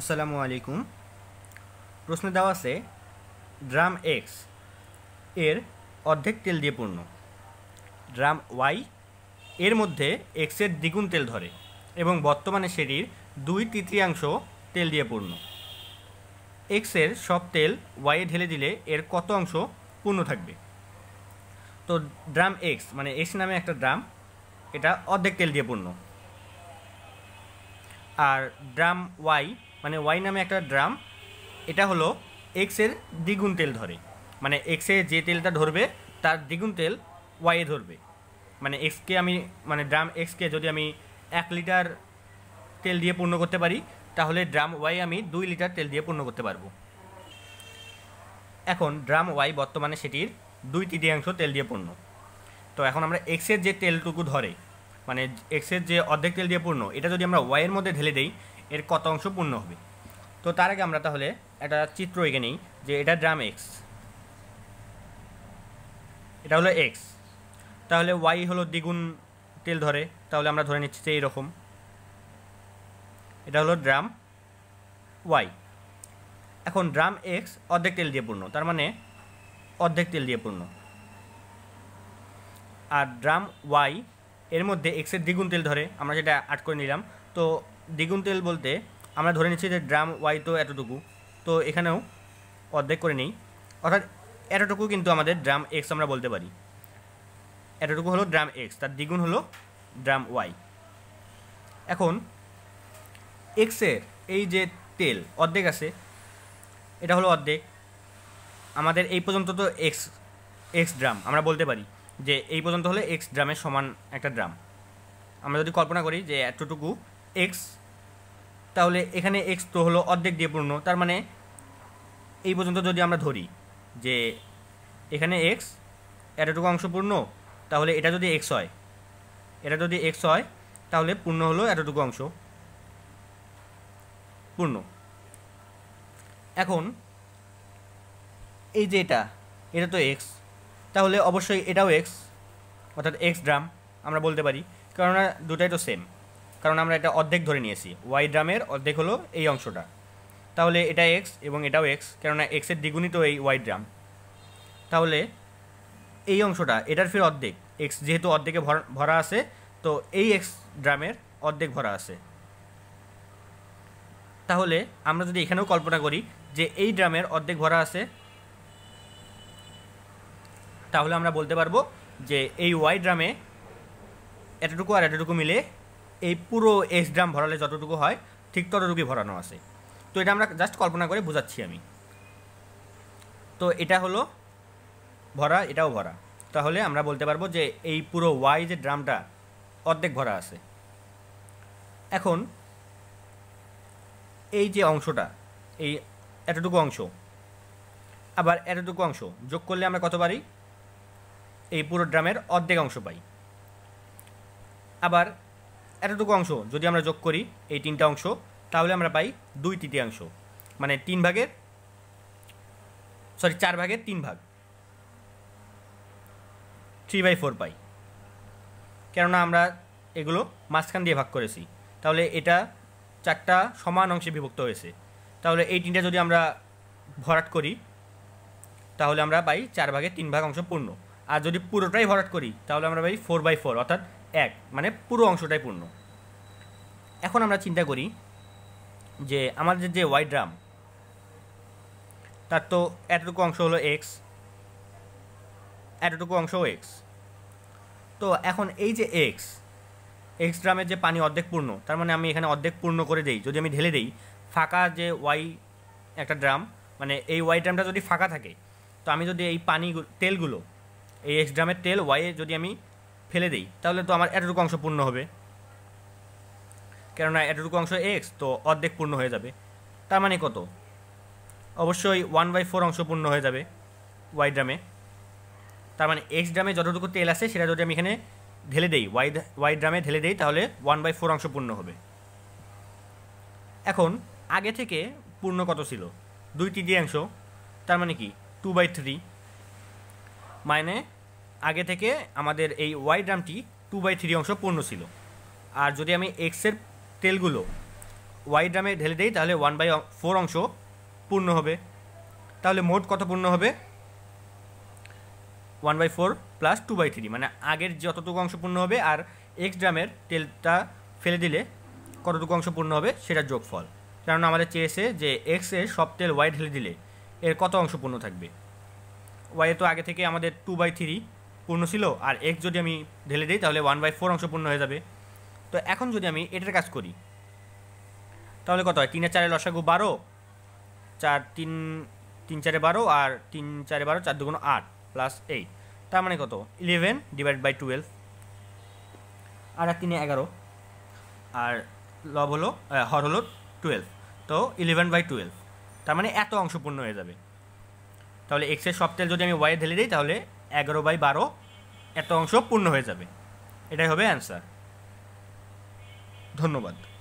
আসসালামু আলাইকুম প্রশ্নে দেওয়া আছে ড্রাম এক্স এর অর্ধেক তেল দিয়ে পূর্ণ ড্রাম ওয়াই এর মধ্যে এক্সের দ্বিগুণ তেল ধরে এবং বর্তমানে সেটির দুই তৃতীয়াংশ তেল দিয়ে পূর্ণ এক্সের সব তেল ওয়াইয়ে ঢেলে দিলে এর কত অংশ পূর্ণ থাকবে তো ড্রাম এক্স মানে এক্স নামে একটা ড্রাম এটা অর্ধেক তেল দিয়ে পূর্ণ আর ড্রাম ওয়াই মানে ওয়াই নামে একটা ড্রাম এটা হলো এক্সের দ্বিগুণ তেল ধরে মানে এক্সে যে তেলটা ধরবে তার দ্বিগুণ তেল ওয়াইয়ে ধরবে মানে এক্সকে আমি মানে ড্রাম এক্সকে যদি আমি এক লিটার তেল দিয়ে পূর্ণ করতে পারি তাহলে ড্রাম ওয়াই আমি দুই লিটার তেল দিয়ে পূর্ণ করতে পারবো এখন ড্রাম ওয়াই বর্তমানে সেটির দুই তৃতীয়াংশ তেল দিয়ে পূর্ণ তো এখন আমরা এক্সের যে তেলটুকু ধরে মানে এক্সের যে অর্ধেক তেল দিয়ে পূর্ণ এটা যদি আমরা ওয়াইয়ের মধ্যে ঢেলে দেই এর কত অংশ পূর্ণ হবে তো তার আগে আমরা তাহলে একটা চিত্র এঁকে নিই যে এটা ড্রাম এক্স এটা হলো এক্স তাহলে ওয়াই হলো দ্বিগুণ তেল ধরে তাহলে আমরা ধরে নিচ্ছি যে এইরকম এটা হলো ড্রাম ওয়াই এখন ড্রাম এক্স অর্ধেক তেল দিয়ে পূর্ণ তার মানে অর্ধেক তেল দিয়ে পূর্ণ আর ড্রাম ওয়াই এর মধ্যে এক্সের দ্বিগুণ তেল ধরে আমরা যেটা আট করে নিলাম তো দ্বিগুণ তেল বলতে আমরা ধরে নিচ্ছি যে ড্রাম ওয়াই তো এতটুকু তো এখানেও অর্ধেক করে নেই অর্থাৎ এতটুকু কিন্তু আমাদের ড্রাম এক্স আমরা বলতে পারি এতটুকু হলো ড্রাম এক্স তার দ্বিগুণ হলো ড্রাম ওয়াই এখন এক্সের এই যে তেল অর্ধেক আছে এটা হলো অর্ধেক আমাদের এই পর্যন্ত তো এক্স এক্স ড্রাম আমরা বলতে পারি যে এই পর্যন্ত হলে এক্স ড্রামের সমান একটা ড্রাম আমরা যদি কল্পনা করি যে এতটুকু এক্স তাহলে এখানে এক্স তো হলো অর্ধেক দিয়ে পূর্ণ তার মানে এই পর্যন্ত যদি আমরা ধরি যে এখানে এক্স এতটুকু অংশ পূর্ণ তাহলে এটা যদি এক্স হয় এটা যদি এক্স হয় তাহলে পূর্ণ হলো এতটুকু অংশ পূর্ণ এখন এই যে এটা এটা তো এক্স তাহলে অবশ্যই এটাও এক্স অর্থাৎ এক্স ড্রাম আমরা বলতে পারি কেননা দুটাই তো সেম কারণ আমরা এটা অর্ধেক ধরে নিয়েছি ওয়াই ড্রামের অর্ধেক হলো এই অংশটা তাহলে এটা এক্স এবং এটাও এক্স কেননা এক্সের দ্বিগুণিত এই ওয়াই ড্রাম তাহলে এই অংশটা এটার ফির অর্ধেক এক্স যেহেতু অর্ধেকে ভরা আছে তো এই এক্স ড্রামের অর্ধেক ভরা আছে তাহলে আমরা যদি এখানেও কল্পনা করি যে এই ড্রামের অর্ধেক ভরা আছে তাহলে আমরা বলতে পারবো যে এই ওয়াই ড্রামে এতটুকু আর এতটুকু মিলে এই পুরো এস ড্রাম ভরালে যতটুকু হয় ঠিক ততটুকু ভরানো আছে তো এটা আমরা জাস্ট কল্পনা করে বোঝাচ্ছি আমি তো এটা হলো ভরা এটাও ভরা তাহলে আমরা বলতে পারবো যে এই পুরো ওয়াই যে ড্রামটা অর্ধেক ভরা আছে এখন এই যে অংশটা এই এতটুকু অংশ আবার এতটুকু অংশ যোগ করলে আমরা কত পারি এই পুরো ড্রামের অর্ধেক অংশ পাই আবার এতটুকু অংশ যদি আমরা যোগ করি এই তিনটা অংশ তাহলে আমরা পাই দুই তৃতীয়াংশ মানে তিন ভাগের সরি চার ভাগের তিন ভাগ থ্রি বাই ফোর পাই কেননা আমরা এগুলো মাঝখান দিয়ে ভাগ করেছি তাহলে এটা চারটা সমান অংশে বিভক্ত হয়েছে তাহলে এই তিনটা যদি আমরা ভরাট করি তাহলে আমরা পাই চার ভাগের তিন ভাগ অংশ পূর্ণ আর যদি পুরোটাই ভরাট করি তাহলে আমরা পাই ফোর বাই ফোর অর্থাৎ এক মানে পুরো অংশটাই পূর্ণ এখন আমরা চিন্তা করি যে আমাদের যে ওয়াই ড্রাম তার তো এতটুকু অংশ হলো এক্স এতটুকু অংশ এক্স তো এখন এই যে এক্স এক্স ড্রামের যে পানি অর্ধেক পূর্ণ তার মানে আমি এখানে অর্ধেক পূর্ণ করে দেই যদি আমি ঢেলে দেই ফাঁকা যে ওয়াই একটা ড্রাম মানে এই ওয়াই ড্রামটা যদি ফাঁকা থাকে তো আমি যদি এই পানি তেলগুলো এই এক্স ড্রামের তেল ওয়াইয়ে যদি আমি ফেলে দেই তাহলে তো আমার এতটুকু অংশ পূর্ণ হবে কেননা এতটুকু অংশ এক্স তো অর্ধেক পূর্ণ হয়ে যাবে তার মানে কত অবশ্যই ওয়ান বাই ফোর অংশ পূর্ণ হয়ে যাবে ওয়াই ড্রামে তার মানে এক্স ড্রামে যতটুকু তেল আছে সেটা যদি আমি এখানে ঢেলে দেই ওয়াই ওয়াই ড্রামে ঢেলে দেই তাহলে ওয়ান বাই ফোর অংশ পূর্ণ হবে এখন আগে থেকে পূর্ণ কত ছিল দুই তৃতীয়াংশ তার মানে কি টু বাই থ্রি মানে আগে থেকে আমাদের এই ওয়াই ড্রামটি টু বাই থ্রি অংশ পূর্ণ ছিল আর যদি আমি এক্সের তেলগুলো ওয়াই ড্রামে ঢেলে দিই তাহলে ওয়ান বাই ফোর অংশ পূর্ণ হবে তাহলে মোট কত পূর্ণ হবে one by four plus two by three মানে আগের যতটুকু অংশ পূর্ণ হবে আর এক্স ড্রামের তেলটা ফেলে দিলে কতটুকু অংশ পূর্ণ হবে সেটার যোগফল কেননা আমাদের চেয়েছে যে এক্সের সব তেল ওয়াই ঢেলে দিলে এর কত অংশ পূর্ণ থাকবে ওয়াইয়ে তো আগে থেকে আমাদের টু বাই থ্রি পূর্ণ ছিল আর এক্স যদি আমি ঢেলে দিই তাহলে ওয়ান বাই ফোর অংশ পূর্ণ হয়ে যাবে তো এখন যদি আমি এটার কাজ করি তাহলে কত হয় তিনে চারে লসাগু বারো চার তিন তিন চারে বারো আর তিন চারে বারো চার দুগুণ আট প্লাস এইট তার মানে কত ইলেভেন ডিভাইড বাই টুয়েলভ আর আর তিনে এগারো আর লব হলো হর হলো টুয়েলভ তো ইলেভেন বাই টুয়েলভ তার মানে এত অংশ পূর্ণ হয়ে যাবে তাহলে এক্সের সব তেল যদি আমি ওয়াই ঢেলে দিই তাহলে এগারো বাই বারো এত অংশ পূর্ণ হয়ে যাবে এটাই হবে অ্যান্সার ধন্যবাদ